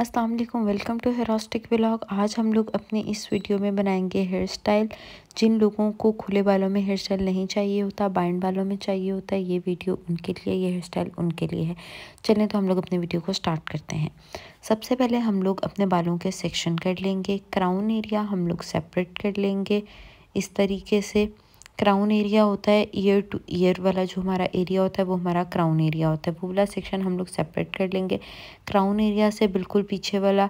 अस्सलाम वालेकुम welcome to हेरास्टिक blog आज हम लोग अपने इस वीडियो में बनाएंगे हेयर स्टाइल जिन लोगों को खुले बालों में हेयर स्टाइल नहीं चाहिए होता बाइंड बालों में चाहिए होता है ये वीडियो उनके लिए ये हेयर स्टाइल उनके लिए है चलें तो हम लोग अपने वीडियो को स्टार्ट करते हैं सबसे पहले हम लोग अपने बालों के सेक्शन कर लेंगे क्राउन एरिया हम लोग सेपरेट कर लेंगे इस तरीके से क्राउन एरिया होता है ईयर टू ईयर वाला जो हमारा एरिया होता है वो हमारा क्राउन एरिया होता है वो वाला सेक्शन हम लोग सेपरेट कर लेंगे क्राउन एरिया से बिल्कुल पीछे वाला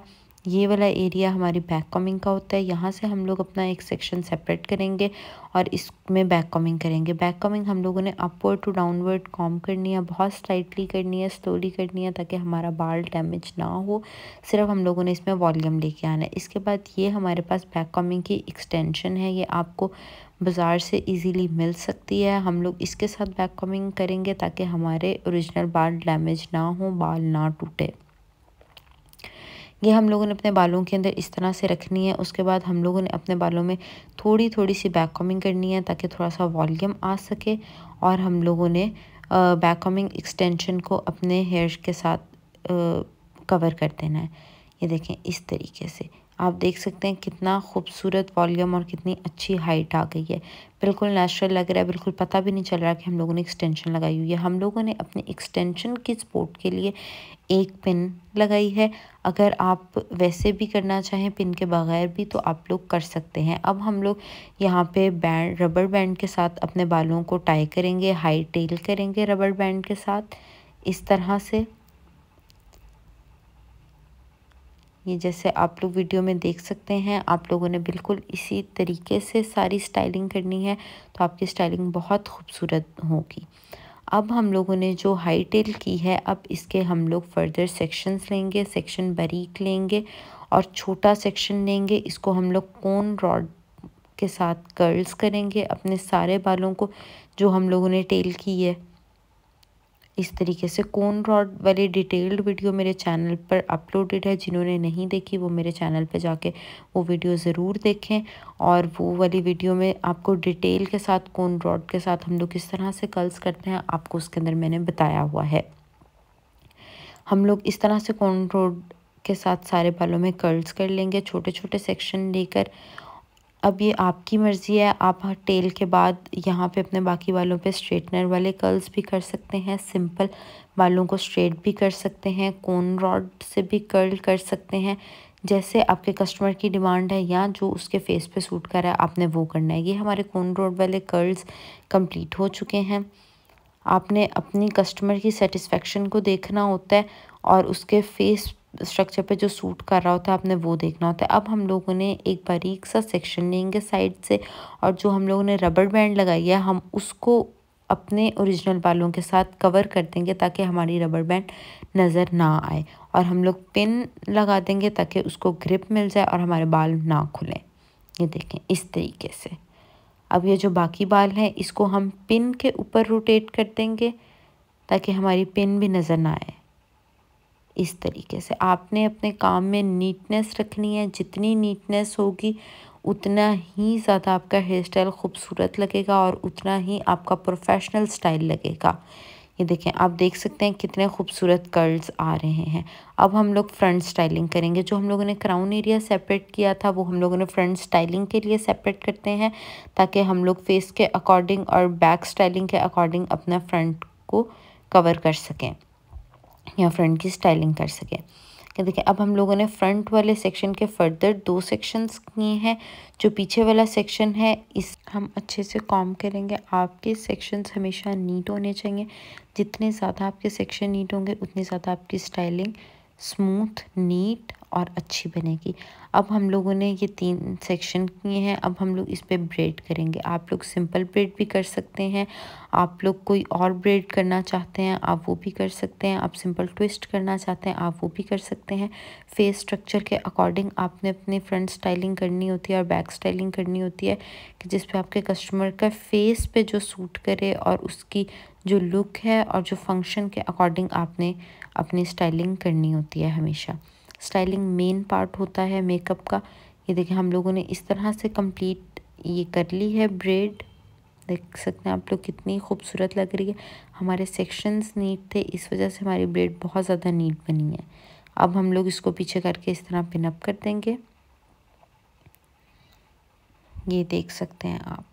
ये वाला एरिया हमारी बैक कॉमिंग का होता है यहाँ से हम लोग अपना एक सेक्शन सेपरेट करेंगे और इसमें बैक कॉमिंग करेंगे बैक कॉमिंग हम लोगों ने अपवर्ड टू डाउनवर्ड कॉम करनी है बहुत स्लाइटली करनी है स्लोली करनी है ताकि हमारा बाल डैमेज ना हो सिर्फ हम लोगों ने इसमें वॉल्यूम लेके आना है इसके बाद ये हमारे पास बैक कॉमिंग की एक्सटेंशन है ये आपको बाज़ार से इजीली मिल सकती है हम लोग इसके साथ बैक कॉमिंग करेंगे ताकि हमारे ओरिजिनल बाल डैमेज ना हो बाल ना टूटे ये हम लोगों ने अपने बालों के अंदर इस तरह से रखनी है उसके बाद हम लोगों ने अपने बालों में थोड़ी थोड़ी सी बैक कॉमिंग करनी है ताकि थोड़ा सा वॉल्यूम आ सके और हम लोगों ने बैक कॉमिंग एक्सटेंशन को अपने हेयर के साथ कवर कर देना है ये देखें इस तरीके से आप देख सकते हैं कितना खूबसूरत वॉल्यूम और कितनी अच्छी हाइट आ गई है बिल्कुल नेचुरल लग रहा है बिल्कुल पता भी नहीं चल रहा कि हम लोगों ने एक्सटेंशन लगाई हुई है हम लोगों ने अपने एक्सटेंशन की सपोर्ट के लिए एक पिन लगाई है अगर आप वैसे भी करना चाहें पिन के बगैर भी तो आप लोग कर सकते हैं अब हम लोग यहाँ पे बैंड रबर बैंड के साथ अपने बालों को टाई करेंगे हाई टेल करेंगे रबर बैंड के साथ इस तरह से ये जैसे आप लोग वीडियो में देख सकते हैं आप लोगों ने बिल्कुल इसी तरीके से सारी स्टाइलिंग करनी है तो आपकी स्टाइलिंग बहुत खूबसूरत होगी अब हम लोगों ने जो हाई टेल की है अब इसके हम लोग फर्दर सेक्शंस लेंगे सेक्शन बारीक लेंगे और छोटा सेक्शन लेंगे इसको हम लोग कौन रॉड के साथ कर्ल्स करेंगे अपने सारे बालों को जो हम लोगों ने टेल की है इस तरीके से कोन रॉड वाली डिटेल्ड वीडियो मेरे चैनल पर अपलोडेड है जिन्होंने नहीं देखी वो मेरे चैनल पर जाके वो वीडियो ज़रूर देखें और वो वाली वीडियो में आपको डिटेल के साथ कोन रॉड के साथ हम लोग किस तरह से कर्ल्स करते हैं आपको उसके अंदर मैंने बताया हुआ है हम लोग इस तरह से कोन रॉड के साथ सारे बालों में कर्ल्स कर लेंगे छोटे छोटे सेक्शन लेकर अब ये आपकी मर्ज़ी है आप टेल के बाद यहाँ पे अपने बाकी बालों पे स्ट्रेटनर वाले कर्ल्स भी कर सकते हैं सिंपल बालों को स्ट्रेट भी कर सकते हैं कोन रॉड से भी कर्ल कर सकते हैं जैसे आपके कस्टमर की डिमांड है या जो उसके फेस पे सूट कर रहा है आपने वो करना है ये हमारे कोन रॉड वाले कर्ल्स कंप्लीट हो चुके हैं आपने अपनी कस्टमर की सेटिस्फेक्शन को देखना होता है और उसके फेस स्ट्रक्चर पे जो सूट कर रहा होता है आपने वो देखना होता है अब हम लोगों ने एक बारीक सा सेक्शन लेंगे साइड से और जो हम लोगों ने रबड़ बैंड लगाई है हम उसको अपने ओरिजिनल बालों के साथ कवर कर देंगे ताकि हमारी रबड़ बैंड नज़र ना आए और हम लोग पिन लगा देंगे ताकि उसको ग्रिप मिल जाए और हमारे बाल ना खुलें ये देखें इस तरीके से अब ये जो बाकी बाल हैं इसको हम पिन के ऊपर रोटेट कर देंगे ताकि हमारी पिन भी नज़र ना आए इस तरीके से आपने अपने काम में नीटनेस रखनी है जितनी नीटनेस होगी उतना ही ज़्यादा आपका हेयर स्टाइल खूबसूरत लगेगा और उतना ही आपका प्रोफेशनल स्टाइल लगेगा ये देखें आप देख सकते हैं कितने खूबसूरत कर्ल्स आ रहे हैं अब हम लोग फ्रंट स्टाइलिंग करेंगे जो हम लोगों ने क्राउन एरिया सेपरेट किया था वो हम लोगों ने फ्रंट स्टाइलिंग के लिए सेपरेट करते हैं ताकि हम लोग फेस के अकॉर्डिंग और बैक स्टाइलिंग के अकॉर्डिंग अपना फ्रंट को कवर कर सकें या फ्रंट की स्टाइलिंग कर सके क्या देखिए अब हम लोगों ने फ्रंट वाले सेक्शन के फर्दर दो सेक्शंस किए हैं जो पीछे वाला सेक्शन है इस हम अच्छे से कॉम करेंगे आपके सेक्शंस हमेशा नीट होने चाहिए जितने ज़्यादा आपके सेक्शन नीट होंगे उतनी ज़्यादा आपकी स्टाइलिंग स्मूथ नीट और अच्छी बनेगी अब हम लोगों ने ये तीन सेक्शन किए हैं अब हम लोग इस पर ब्रेड करेंगे आप लोग सिंपल ब्रेड भी कर सकते हैं आप लोग कोई और ब्रेड करना चाहते हैं आप वो भी कर सकते हैं आप सिंपल ट्विस्ट करना चाहते हैं आप वो भी कर सकते हैं फेस स्ट्रक्चर के अकॉर्डिंग आपने अपने फ्रंट स्टाइलिंग करनी होती है और बैक स्टाइलिंग करनी होती है कि जिस पर आपके कस्टमर का फेस पर जो सूट करे और उसकी जो लुक है और जो फंक्शन के अकॉर्डिंग आपने अपनी स्टाइलिंग करनी होती है हमेशा स्टाइलिंग मेन पार्ट होता है मेकअप का ये देखिए हम लोगों ने इस तरह से कंप्लीट ये कर ली है ब्रेड देख सकते हैं आप लोग कितनी खूबसूरत लग रही है हमारे सेक्शंस नीट थे इस वजह से हमारी ब्रेड बहुत ज़्यादा नीट बनी है अब हम लोग इसको पीछे करके इस तरह पिनअप कर देंगे ये देख सकते हैं आप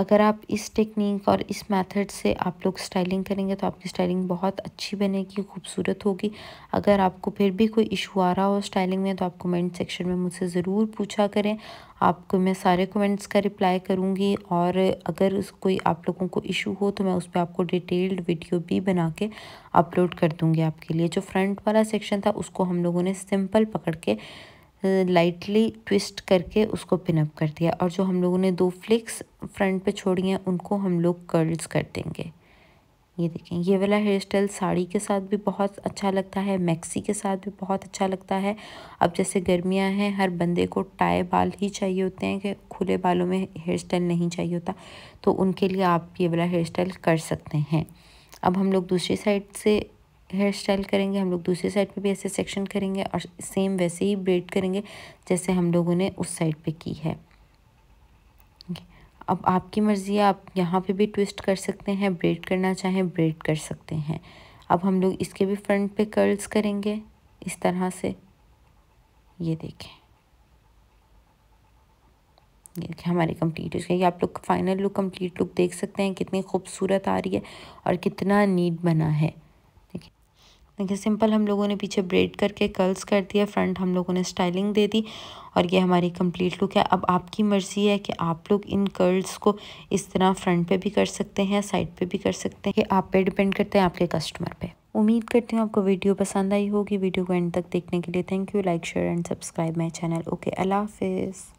अगर आप इस टेक्निक और इस मेथड से आप लोग स्टाइलिंग करेंगे तो आपकी स्टाइलिंग बहुत अच्छी बनेगी खूबसूरत होगी अगर आपको फिर भी कोई इशू आ रहा हो स्टाइलिंग में तो आप कमेंट सेक्शन में मुझसे ज़रूर पूछा करें आपको मैं सारे कमेंट्स का रिप्लाई करूँगी और अगर उस कोई आप लोगों को इशू हो तो मैं उस पर आपको डिटेल्ड वीडियो भी बना के अपलोड कर दूँगी आपके लिए जो फ्रंट वाला सेक्शन था उसको हम लोगों ने सिंपल पकड़ के लाइटली ट्विस्ट करके उसको पिनअप कर दिया और जो हम लोगों ने दो फ्लिक्स फ्रंट पे छोड़ी हैं उनको हम लोग कर्ल्स कर देंगे ये देखें ये वाला हेयर स्टाइल साड़ी के साथ भी बहुत अच्छा लगता है मैक्सी के साथ भी बहुत अच्छा लगता है अब जैसे गर्मियां हैं हर बंदे को टाए बाल ही चाहिए होते हैं कि खुले बालों में हेयर स्टाइल नहीं चाहिए होता तो उनके लिए आप ये वाला हेयर स्टाइल कर सकते हैं अब हम लोग दूसरी साइड से हेयर स्टाइल करेंगे हम लोग दूसरे साइड पे भी ऐसे सेक्शन करेंगे और सेम वैसे ही ब्रेड करेंगे जैसे हम लोगों ने उस साइड पे की है अब आपकी मर्ज़ी है आप यहाँ पे भी ट्विस्ट कर सकते हैं ब्रेड करना चाहें ब्रेड कर सकते हैं अब हम लोग इसके भी फ्रंट पे कर्ल्स करेंगे इस तरह से ये देखें ये देखें हमारी कम्प्लीट हो आप लोग फाइनल लुक कंप्लीट लुक देख सकते हैं कितनी खूबसूरत आ रही है और कितना नीट बना है देखिए सिंपल हम लोगों ने पीछे ब्रेड करके कर्ल्स कर दिया फ्रंट हम लोगों ने स्टाइलिंग दे दी और ये हमारी कंप्लीट लुक है अब आपकी मर्ज़ी है कि आप लोग इन कर्ल्स को इस तरह फ्रंट पे भी कर सकते हैं साइड पे भी कर सकते हैं ये आप पे डिपेंड करते हैं आपके कस्टमर पे उम्मीद करती हूँ आपको वीडियो पसंद आई होगी वीडियो को एंड तक देखने के लिए thank you like share and subscribe my channel okay अल्लाह हाफिज़